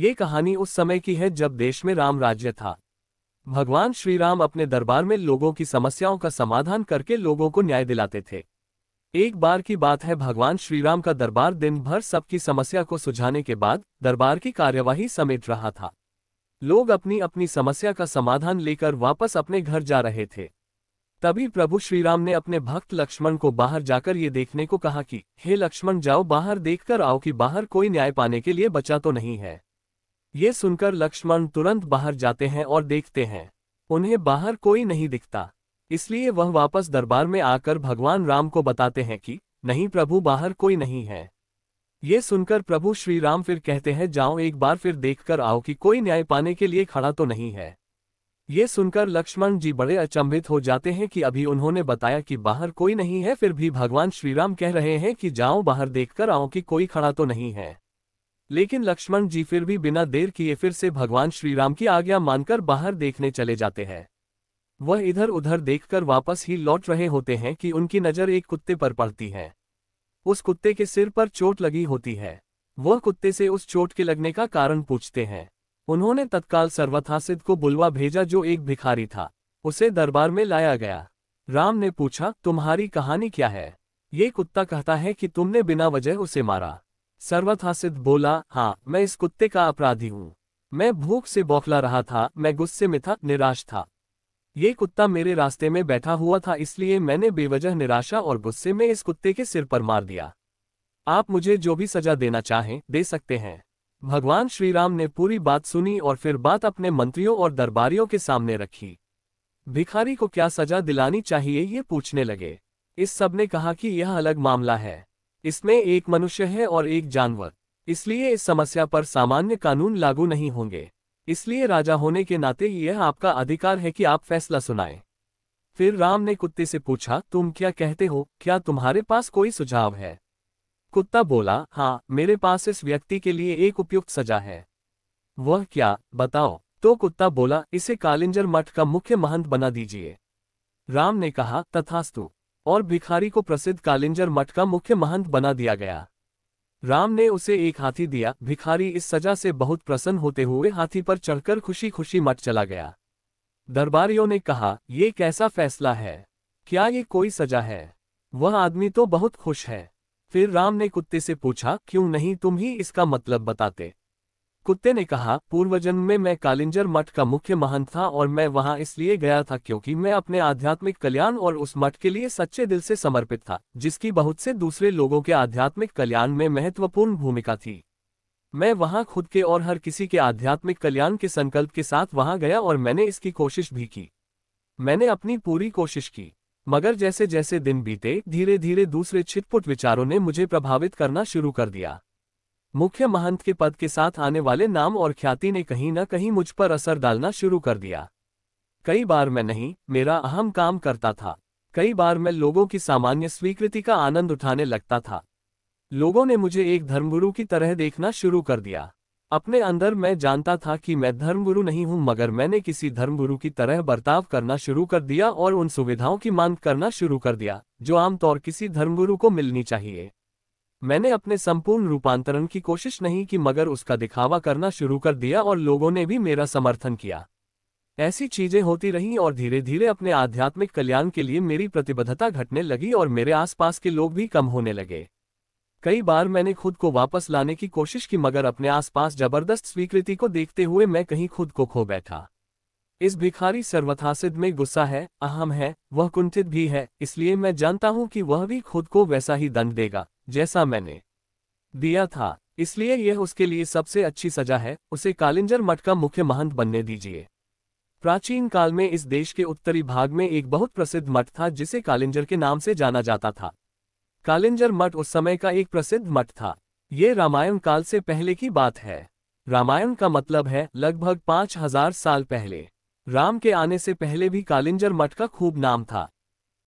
ये कहानी उस समय की है जब देश में राम राज्य था भगवान श्री राम अपने दरबार में लोगों की समस्याओं का समाधान करके लोगों को न्याय दिलाते थे एक बार की बात है भगवान श्रीराम का दरबार दिन भर सबकी समस्या को सुझाने के बाद दरबार की कार्यवाही समेट रहा था लोग अपनी अपनी समस्या का समाधान लेकर वापस अपने घर जा रहे थे तभी प्रभु श्रीराम ने अपने भक्त लक्ष्मण को बाहर जाकर ये देखने को कहा कि हे लक्ष्मण जाओ बाहर देखकर आओ कि बाहर कोई न्याय पाने के लिए बचा तो नहीं है ये सुनकर लक्ष्मण तुरंत बाहर जाते हैं और देखते हैं उन्हें बाहर कोई नहीं दिखता इसलिए वह वापस दरबार में आकर भगवान राम को बताते हैं कि नहीं प्रभु बाहर कोई नहीं है ये सुनकर प्रभु श्री राम फिर कहते हैं जाओ एक बार फिर देखकर आओ कि कोई न्याय पाने के लिए खड़ा तो नहीं है ये सुनकर लक्ष्मण जी बड़े अचंभित हो जाते हैं कि अभी उन्होंने बताया कि बाहर कोई नहीं है फिर भी भगवान श्रीराम कह रहे हैं कि जाओ बाहर देखकर आओ कि कोई खड़ा तो नहीं है लेकिन लक्ष्मण जी फिर भी बिना देर किए फिर से भगवान श्रीराम की आज्ञा मानकर बाहर देखने चले जाते हैं वह इधर उधर देखकर वापस ही लौट रहे होते हैं कि उनकी नज़र एक कुत्ते पर पड़ती है उस कुत्ते के सिर पर चोट लगी होती है वह कुत्ते से उस चोट के लगने का कारण पूछते हैं उन्होंने तत्काल सर्वथासिद को बुलवा भेजा जो एक भिखारी था उसे दरबार में लाया गया राम ने पूछा तुम्हारी कहानी क्या है ये कुत्ता कहता है कि तुमने बिना वजह उसे मारा सर्वथा सिद्ध बोला हाँ मैं इस कुत्ते का अपराधी हूँ मैं भूख से बौखला रहा था मैं गुस्से में था निराश था ये कुत्ता मेरे रास्ते में बैठा हुआ था इसलिए मैंने बेवजह निराशा और गुस्से में इस कुत्ते के सिर पर मार दिया आप मुझे जो भी सजा देना चाहें दे सकते हैं भगवान श्रीराम ने पूरी बात सुनी और फिर बात अपने मंत्रियों और दरबारियों के सामने रखी भिखारी को क्या सजा दिलानी चाहिए ये पूछने लगे इस सब ने कहा कि यह अलग मामला है इसमें एक मनुष्य है और एक जानवर इसलिए इस समस्या पर सामान्य कानून लागू नहीं होंगे इसलिए राजा होने के नाते यह आपका अधिकार है कि आप फैसला सुनाएं। फिर राम ने कुत्ते से पूछा तुम क्या कहते हो क्या तुम्हारे पास कोई सुझाव है कुत्ता बोला हाँ मेरे पास इस व्यक्ति के लिए एक उपयुक्त सजा है वह क्या बताओ तो कुत्ता बोला इसे कालिंजर मठ का मुख्य महंत बना दीजिए राम ने कहा तथास्तु और भिखारी को प्रसिद्ध कालिंजर मठ का मुख्य महंत बना दिया गया राम ने उसे एक हाथी दिया भिखारी इस सजा से बहुत प्रसन्न होते हुए हाथी पर चढ़कर खुशी खुशी मठ चला गया दरबारियों ने कहा ये कैसा फैसला है क्या ये कोई सजा है वह आदमी तो बहुत खुश है फिर राम ने कुत्ते से पूछा क्यों नहीं तुम ही इसका मतलब बताते कुत्ते ने कहा पूर्वजन्म में मैं कालिंजर मठ का मुख्य महंत था और मैं वहां इसलिए गया था क्योंकि मैं अपने आध्यात्मिक कल्याण और उस मठ के लिए सच्चे दिल से समर्पित था जिसकी बहुत से दूसरे लोगों के आध्यात्मिक कल्याण में महत्वपूर्ण भूमिका थी मैं वहां खुद के और हर किसी के आध्यात्मिक कल्याण के संकल्प के साथ वहां गया और मैंने इसकी कोशिश भी की मैंने अपनी पूरी कोशिश की मगर जैसे जैसे दिन बीते धीरे धीरे दूसरे छिटपुट विचारों ने मुझे प्रभावित करना शुरू कर दिया मुख्य महंत के पद के साथ आने वाले नाम और ख्याति ने कहीं न कहीं मुझ पर असर डालना शुरू कर दिया कई बार मैं नहीं मेरा अहम काम करता था कई बार मैं लोगों की सामान्य स्वीकृति का आनंद उठाने लगता था लोगों ने मुझे एक धर्मगुरु की तरह देखना शुरू कर दिया अपने अंदर मैं जानता था कि मैं धर्मगुरु नहीं हूं मगर मैंने किसी धर्मगुरु की तरह बर्ताव करना शुरू कर दिया और उन सुविधाओं की मांग करना शुरू कर दिया जो आमतौर किसी धर्मगुरु को मिलनी चाहिए मैंने अपने संपूर्ण रूपांतरण की कोशिश नहीं की मगर उसका दिखावा करना शुरू कर दिया और लोगों ने भी मेरा समर्थन किया ऐसी चीजें होती रहीं और धीरे धीरे अपने आध्यात्मिक कल्याण के लिए मेरी प्रतिबद्धता घटने लगी और मेरे आसपास के लोग भी कम होने लगे कई बार मैंने खुद को वापस लाने की कोशिश की मगर अपने आसपास जबरदस्त स्वीकृति को देखते हुए मैं कहीं खुद को खो बैठा इस भिखारी सर्वथासिद में गुस्सा है अहम है वह कुंठित भी है इसलिए मैं जानता हूं कि वह भी खुद को वैसा ही दंड देगा जैसा मैंने दिया था इसलिए यह उसके लिए सबसे अच्छी सजा है उसे कालिंजर मठ का मुख्य महंत बनने दीजिए प्राचीन काल में इस देश के उत्तरी भाग में एक बहुत प्रसिद्ध मठ था जिसे कालिंजर के नाम से जाना जाता था कालिंजर मठ उस समय का एक प्रसिद्ध मठ था ये रामायण काल से पहले की बात है रामायण का मतलब है लगभग पांच हजार साल पहले राम के आने से पहले भी कालिंजर मठ का खूब नाम था